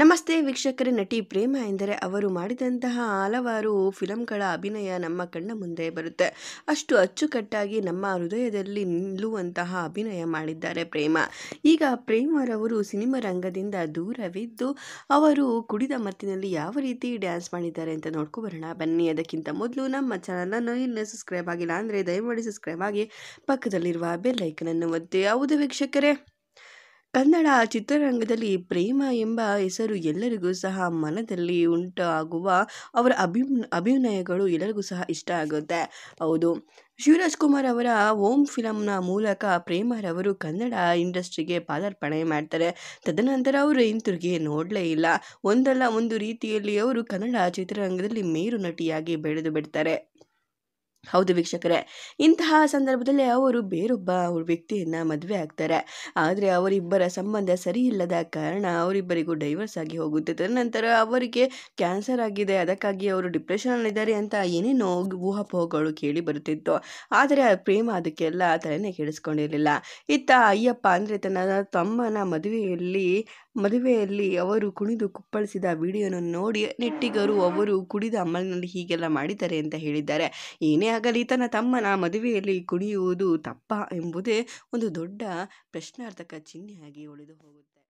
ನಮಸ್ತೆ ವೀಕ್ಷಕರೇ ನಟಿ ಪ್ರೇಮ ಎಂದರೆ ಅವರು ಮಾಡಿದಂತಹ ಹಲವಾರು ಫಿಲಂಗಳ ಅಭಿನಯ ನಮ್ಮ ಕಣ್ಣ ಮುಂದೆ ಬರುತ್ತೆ ಅಷ್ಟು ಅಚ್ಚುಕಟ್ಟಾಗಿ ನಮ್ಮ ಹೃದಯದಲ್ಲಿ ನಿಲ್ಲುವಂತಹ ಅಭಿನಯ ಮಾಡಿದ್ದಾರೆ ಪ್ರೇಮ ಈಗ ಪ್ರೇಮರವರು ಸಿನಿಮಾ ರಂಗದಿಂದ ದೂರವಿದ್ದು ಅವರು ಕುಡಿದ ಮತ್ತಿನಲ್ಲಿ ಯಾವ ರೀತಿ ಡ್ಯಾನ್ಸ್ ಮಾಡಿದ್ದಾರೆ ಅಂತ ನೋಡ್ಕೊಬರೋಣ ಬನ್ನಿ ಅದಕ್ಕಿಂತ ಮೊದಲು ನಮ್ಮ ಚಾನಲನ್ನು ಇನ್ನೂ ಸಬ್ಸ್ಕ್ರೈಬ್ ಆಗಿಲ್ಲ ಅಂದರೆ ದಯಮಾಡಿ ಸಬ್ಸ್ಕ್ರೈಬ್ ಆಗಿ ಪಕ್ಕದಲ್ಲಿರುವ ಬೆಲ್ಲೈಕನನ್ನು ಒತ್ತಿ ಯಾವುದು ವೀಕ್ಷಕರೇ ಕನ್ನಡ ಚಿತ್ರರಂಗದಲ್ಲಿ ಪ್ರೇಮ ಎಂಬ ಹೆಸರು ಎಲ್ಲರಿಗೂ ಸಹ ಮನದಲ್ಲಿ ಉಂಟಾಗುವ ಅವರ ಅಭಿಮ್ ಅಭಿನಯಗಳು ಎಲ್ಲರಿಗೂ ಸಹ ಇಷ್ಟ ಆಗುತ್ತೆ ಹೌದು ಶಿವರಾಜ್ ಕುಮಾರ್ ಅವರ ಓಂ ಫಿಲಮ್ನ ಮೂಲಕ ಪ್ರೇಮರವರು ಕನ್ನಡ ಇಂಡಸ್ಟ್ರಿಗೆ ಪಾದಾರ್ಪಣೆ ಮಾಡ್ತಾರೆ ತದನಂತರ ಅವರು ಹಿಂತಿರುಗಿ ನೋಡಲೇ ಇಲ್ಲ ಒಂದಲ್ಲ ಒಂದು ರೀತಿಯಲ್ಲಿ ಅವರು ಕನ್ನಡ ಚಿತ್ರರಂಗದಲ್ಲಿ ಮೇರು ನಟಿಯಾಗಿ ಬೆಳೆದು ಬಿಡ್ತಾರೆ ಹೌದು ವೀಕ್ಷಕರೇ ಇಂತಹ ಸಂದರ್ಭದಲ್ಲಿ ಅವರು ಬೇರೊಬ್ಬ ವ್ಯಕ್ತಿಯನ್ನು ಮದುವೆ ಆಗ್ತಾರೆ ಆದರೆ ಅವರಿಬ್ಬರ ಸಂಬಂಧ ಸರಿ ಇಲ್ಲದ ಕಾರಣ ಅವರಿಬ್ಬರಿಗೂ ಡೈವರ್ಸ್ ಆಗಿ ಹೋಗುತ್ತೆ ತದನಂತರ ಅವರಿಗೆ ಕ್ಯಾನ್ಸರ್ ಆಗಿದೆ ಅದಕ್ಕಾಗಿ ಅವರು ಡಿಪ್ರೆಷನಲ್ಲಿದ್ದಾರೆ ಅಂತ ಏನೇನೋ ಊಹಾಪೋಹಗಳು ಕೇಳಿ ಬರುತ್ತಿತ್ತು ಆದರೆ ಪ್ರೇಮ ಅದಕ್ಕೆಲ್ಲ ತಲೆನೇ ಕೇಳಿಸ್ಕೊಂಡಿರಲಿಲ್ಲ ಇತ್ತ ಅಯ್ಯಪ್ಪ ಅಂದರೆ ತನ್ನ ತಮ್ಮನ ಮದುವೆಯಲ್ಲಿ ಮದುವೆಯಲ್ಲಿ ಅವರು ಕುಣಿದು ಕುಪ್ಪಳಿಸಿದ ವಿಡಿಯೋನ ನೋಡಿ ನೆಟ್ಟಿಗರು ಅವರು ಕುಡಿದ ಅಮಲಿನಲ್ಲಿ ಹೀಗೆಲ್ಲ ಮಾಡಿದ್ದಾರೆ ಅಂತ ಹೇಳಿದ್ದಾರೆ ಏನೇ ಆಗಲಿ ತನ್ನ ತಮ್ಮನ ಮದುವೆಯಲ್ಲಿ ಕುಣಿಯುವುದು ತಪ್ಪ ಎಂಬುದೇ ಒಂದು ದೊಡ್ಡ ಪ್ರಶ್ನಾರ್ಥಕ ಚಿಹ್ನೆಯಾಗಿ ಉಳಿದು ಹೋಗುತ್ತೆ